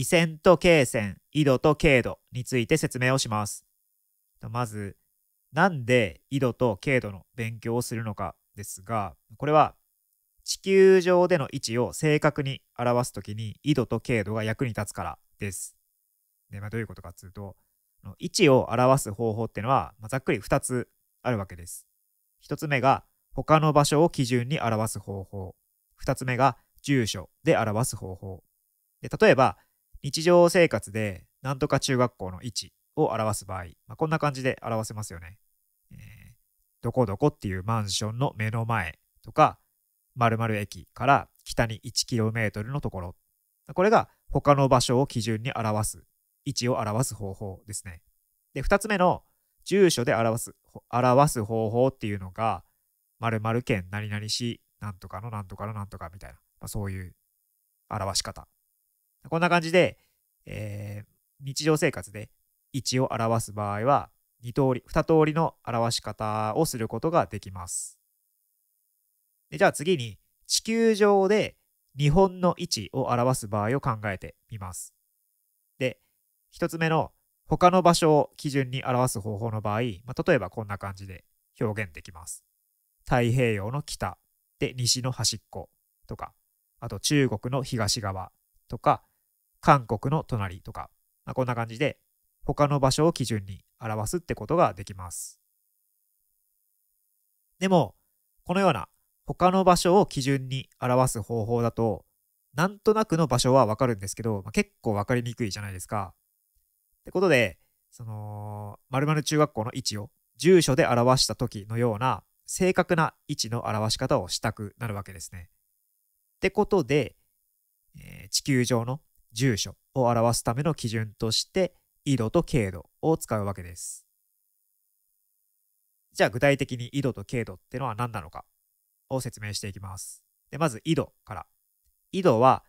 緯線と経線、緯度と経度について説明をします。まず、なんで緯度と経度の勉強をするのかですが、これは地球上での位置を正確に表すときに緯度と経度が役に立つからです。でまあ、どういうことかというと、位置を表す方法っていうのは、まあ、ざっくり2つあるわけです。1つ目が他の場所を基準に表す方法。2つ目が住所で表す方法。で例えば、日常生活でなんとか中学校の位置を表す場合、まあ、こんな感じで表せますよね、えー、どこどこっていうマンションの目の前とか、〇〇駅から北に 1km のところ。これが他の場所を基準に表す、位置を表す方法ですね。で、二つ目の住所で表す、表す方法っていうのが、〇〇県何々市、なんとかのなんとかのなんとかみたいな、まあ、そういう表し方こんな感じで、えー、日常生活で位置を表す場合は2通り、2通りの表し方をすることができます。でじゃあ次に地球上で日本の位置を表す場合を考えてみます。で、一つ目の他の場所を基準に表す方法の場合、まあ、例えばこんな感じで表現できます。太平洋の北で西の端っことか、あと中国の東側とか、韓国の隣とか、まあ、こんな感じで他の場所を基準に表すってことができます。でも、このような他の場所を基準に表す方法だと、なんとなくの場所はわかるんですけど、まあ、結構わかりにくいじゃないですか。ってことで、その、〇〇中学校の位置を住所で表した時のような正確な位置の表し方をしたくなるわけですね。ってことで、えー、地球上の住所を表すための基準として緯度と経度を使うわけです。じゃあ具体的に緯度と経度ってのは何なのかを説明していきます。でまず緯度から。緯度は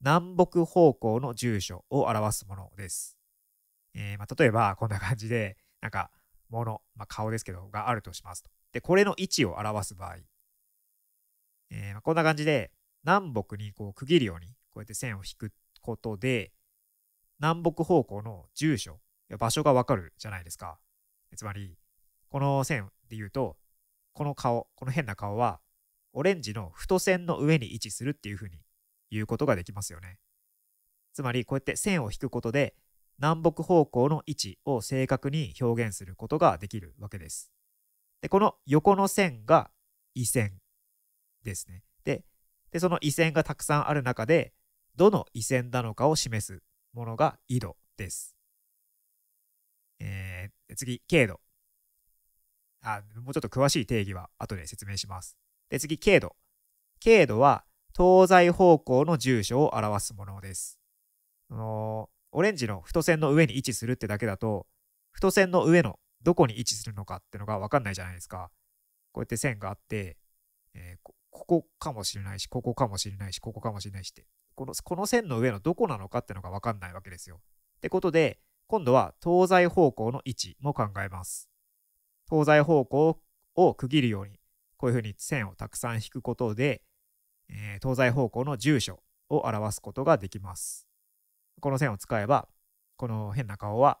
南北方向の住所を表すものです。えー、まあ、例えばこんな感じでなんか物、まあ、顔ですけどがあるとしますと。でこれの位置を表す場合、えー、まあ、こんな感じで南北にこう区切るようにこうやって線を引くことで、南北方向の住所、場所がわかるじゃないですか。つまり、この線で言うと、この顔、この変な顔は、オレンジの太線の上に位置するっていうふうに言うことができますよね。つまり、こうやって線を引くことで、南北方向の位置を正確に表現することができるわけです。で、この横の線が緯線ですね。で、でその緯線がたくさんある中で、どの緯線なのかを示すものが緯度です。えー、次、経度。あ、もうちょっと詳しい定義は後で説明します。で、次、経度。経度は東西方向の住所を表すものです。あのオレンジの太線の上に位置するってだけだと、太線の上のどこに位置するのかってのが分かんないじゃないですか。こうやって線があって、えー、ここかもしれないし、ここかもしれないし、ここかもしれないしって、このこの線の上のどこなのかっていうのが分かんないわけですよ。ってことで今度は東西方向の位置も考えます。東西方向を区切るようにこういうふうに線をたくさん引くことで、えー、東西方向の住所を表すことができます。この線を使えばこの変な顔は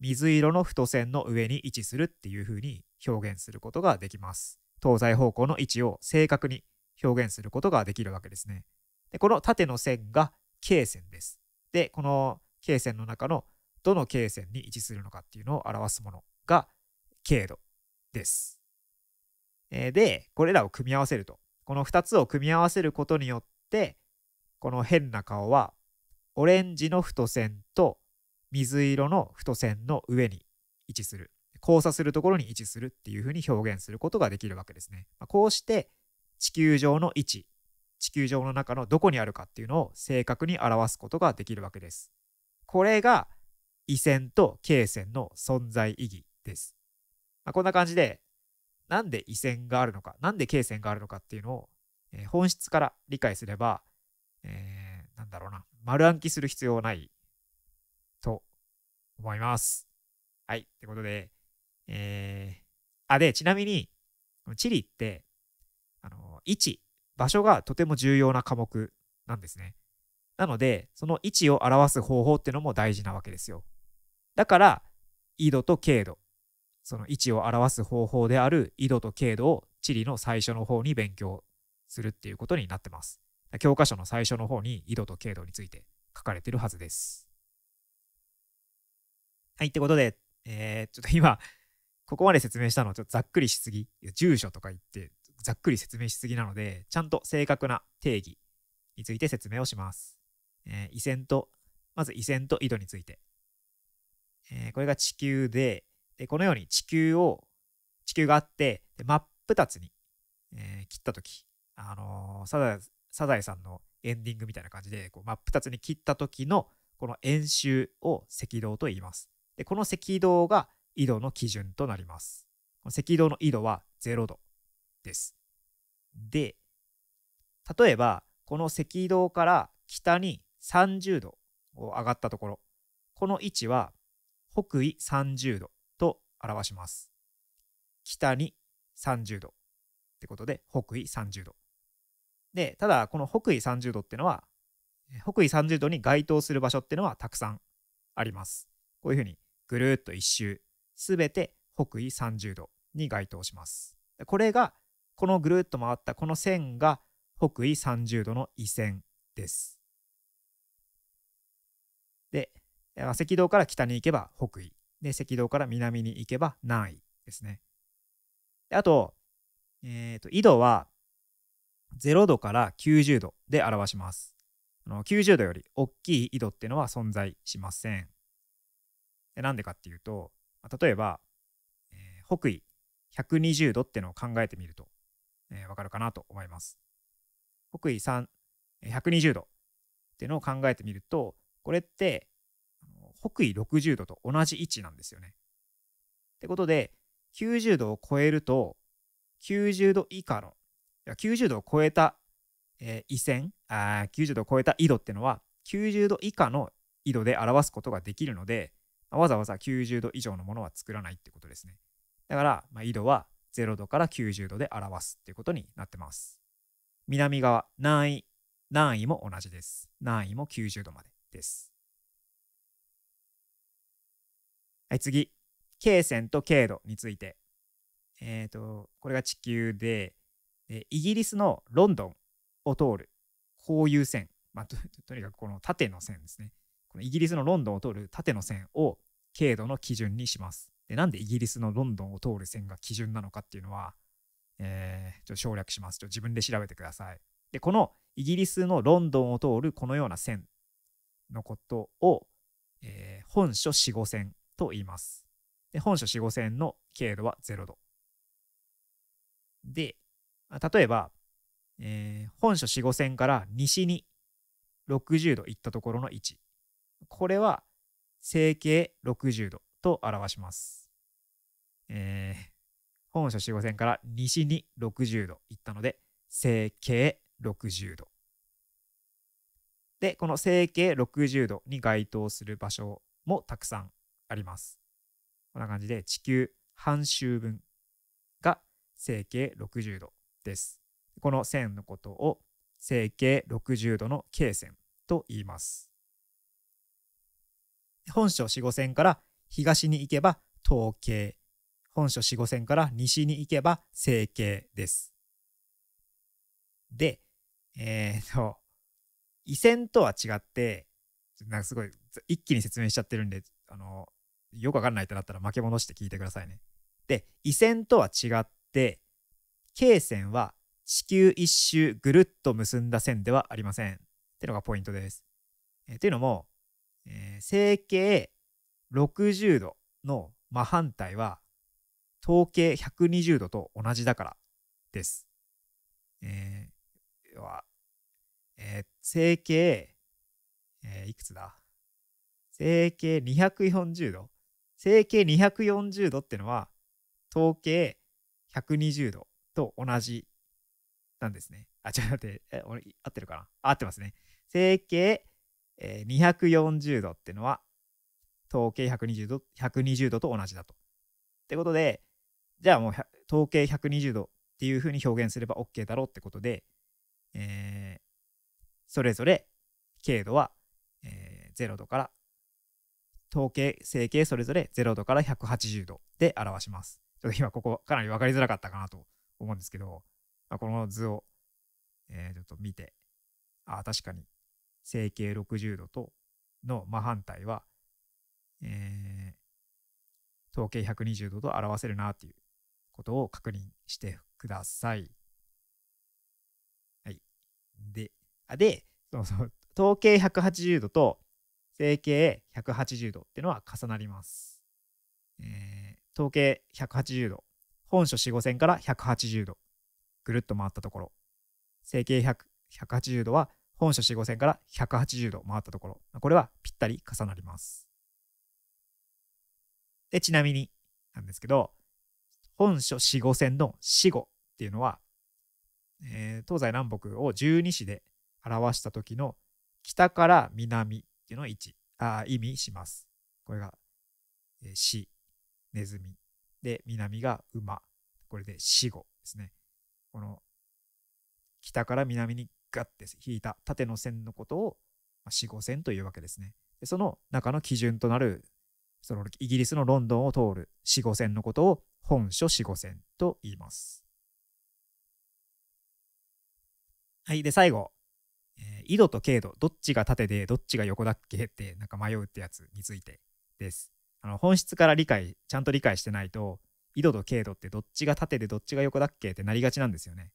水色の太線の上に位置するっていうふうに表現することができます。東西方向の位置を正確に表現することができるわけですね。でこの縦の線が K 線です。で、この K 線の中のどの K 線に位置するのかっていうのを表すものが経度です。で、これらを組み合わせると、この2つを組み合わせることによって、この変な顔はオレンジの太線と水色の太線の上に位置する交差するところに位置するっていうふうに表現することができるわけですね。こうして地球上の位置地球上の中のどこにあるかっていうのを正確に表すことができるわけです。これが緯線と経線の存在意義です。まあ、こんな感じで、なんで緯線があるのか、なんで経線があるのかっていうのを、えー、本質から理解すれば、えー、なんだろうな、丸暗記する必要はないと思います。はい。ってことで、えー、あ、で、ちなみに、チリって、あの、位置場所がとても重要な科目なんですね。なので、その位置を表す方法ってのも大事なわけですよ。だから、緯度と経度、その位置を表す方法である緯度と経度を地理の最初の方に勉強するっていうことになってます。教科書の最初の方に緯度と経度について書かれてるはずです。はい、ってことで、えー、ちょっと今、ここまで説明したのちょっとざっくりしすぎ。住所とか言って、ざっくり説明しすぎなので、ちゃんと正確な定義について説明をします。えー、緯線と、まず緯線と緯度について。えー、これが地球でで、このように地球を、地球があって、で真っ二つに、えー、切ったとき、あのー、サザエ、サザエさんのエンディングみたいな感じで、こう真っ二つに切った時のこの円周を赤道と言います。で、この赤道が緯度の基準となります。この赤道の緯度は0度。です。で、例えば、この赤道から北に30度を上がったところ、この位置は北緯30度と表します。北に30度ってことで、北緯30度。で、ただ、この北緯30度ってのは、北緯30度に該当する場所ってのはたくさんあります。こういうふうにぐるっと一周、すべて北緯30度に該当します。これがこのぐるっと回ったこの線が北緯30度の緯線です。で、赤道から北に行けば北緯。で、赤道から南に行けば南緯ですね。であと、えっ、ー、と、緯度は0度から90度で表します。あの90度より大きい緯度っていうのは存在しません。でなんでかっていうと、例えば、えー、北緯120度っていうのを考えてみるとえー、わかるかなと思います。北緯3、120度っていうのを考えてみると、これって北緯60度と同じ位置なんですよね。ってことで、90度を超えると、90度以下の、いや90度を超えた、えー、緯線あ、90度を超えた緯度っていうのは、90度以下の緯度で表すことができるので、わざわざ90度以上のものは作らないってことですね。だから、まあ、緯度は0度から90度で表すっていうことになってます。南側、南位、南位も同じです。南位も90度までです。はい、次、経線と経度について。えっ、ー、と、これが地球で、イギリスのロンドンを通る、こういう線、まあと、とにかくこの縦の線ですね。このイギリスのロンドンを通る縦の線を経度の基準にします。でなんでイギリスのロンドンを通る線が基準なのかっていうのは、えー、ちょっと省略しますちょっと自分で調べてくださいでこのイギリスのロンドンを通るこのような線のことを、えー、本書4五線と言いますで本書4五線の経度は0度で例えば、えー、本書4五線から西に60度行ったところの位置これは整形60度と表します。えー、本書四五線から西に60度行ったので、整形60度。で、この整形60度に該当する場所もたくさんあります。こんな感じで地球半周分が整形60度です。この線のことを整形60度の経線と言います。本書四五線から東に行けば東経、本書四五線から西に行けば西経です。で、えー、と、緯線とは違って、なんかすごい一気に説明しちゃってるんで、あの、よくわかんないってなったら負け戻して聞いてくださいね。で、緯線とは違って、経線は地球一周ぐるっと結んだ線ではありません。ってのがポイントです。えー、というのも、えー、整形、60度の真反対は統計120度と同じだからです。えー、要は、えー、整形、えー、いくつだ整形240度。整形240度ってのは統計120度と同じなんですね。あ、ちょっと待って、え合ってるかな合ってますね。整形、えー、240度ってのは統計120度 ,120 度と同じだと。ってことでじゃあもう統計120度っていうふうに表現すれば OK だろうってことで、えー、それぞれ経度は、えー、0度から統計整形それぞれ0度から180度で表します。ちょっと今ここかなり分かりづらかったかなと思うんですけど、まあ、この図を、えー、ちょっと見てあ確かに整形60度との真反対はえー、統計120度と表せるなっていうことを確認してください。はい。で、あで、そうそう、統計180度と整形180度っていうのは重なります。えー、統計180度。本書4、5線から180度。ぐるっと回ったところ。整形180度は本書4、5線から180度回ったところ。これはぴったり重なります。で、ちなみになんですけど、本書四五線の四五っていうのは、えー、東西南北を十二支で表した時の北から南っていうのを一あ意味します。これが、えー、死、ネズミ。で、南が馬。これで死語ですね。この北から南にガッて引いた縦の線のことを、まあ、死線というわけですね。でその中の基準となるそのイギリスのロンドンを通る四五線のことを本書四五線と言います。はい、で最後、えー、緯度と経度、どっちが縦でどっちが横だっけってなんか迷うってやつについてです。あの本質から理解、ちゃんと理解してないと、緯度と経度ってどっちが縦でどっちが横だっけってなりがちなんですよね。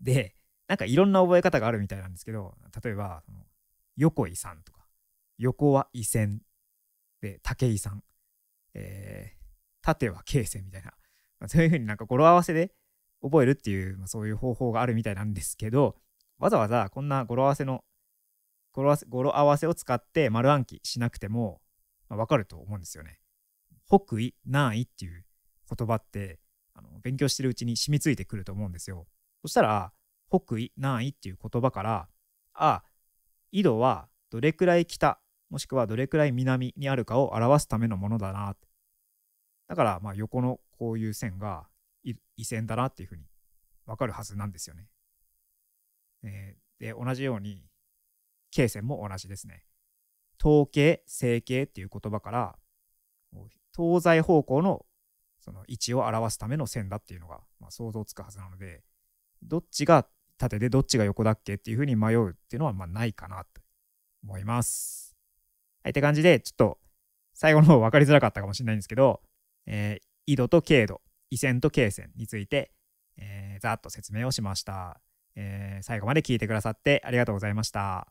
で、なんかいろんな覚え方があるみたいなんですけど、例えば、横井さんとか、横は井線で、武井さん、えー、縦は形成みたいな、まあ、そういうふうになんか語呂合わせで覚えるっていう、まあ、そういう方法があるみたいなんですけど、わざわざこんな語呂合わせの語呂合わせ語呂合わせを使って丸暗記しなくても、まあ、分かると思うんですよね。北緯南位っていう言葉ってあの勉強してるうちに染みついてくると思うんですよ。そしたら北緯南位っていう言葉からあ緯度はどれくらい北もしくはどれくらい南にあるかを表すためのものだなだからまあ横のこういう線が緯線だなっていうふうに分かるはずなんですよね。えー、で同じように経線も同じですね。統計整形っていう言葉から東西方向のその位置を表すための線だっていうのが、まあ、想像つくはずなのでどっちが縦でどっちが横だっけっていうふうに迷うっていうのはまあないかなと思います。はい、って感じで、ちょっと最後の方分かりづらかったかもしれないんですけど、えー、緯度と経度、緯線と経線について、えー、ざっと説明をしました、えー。最後まで聞いてくださってありがとうございました。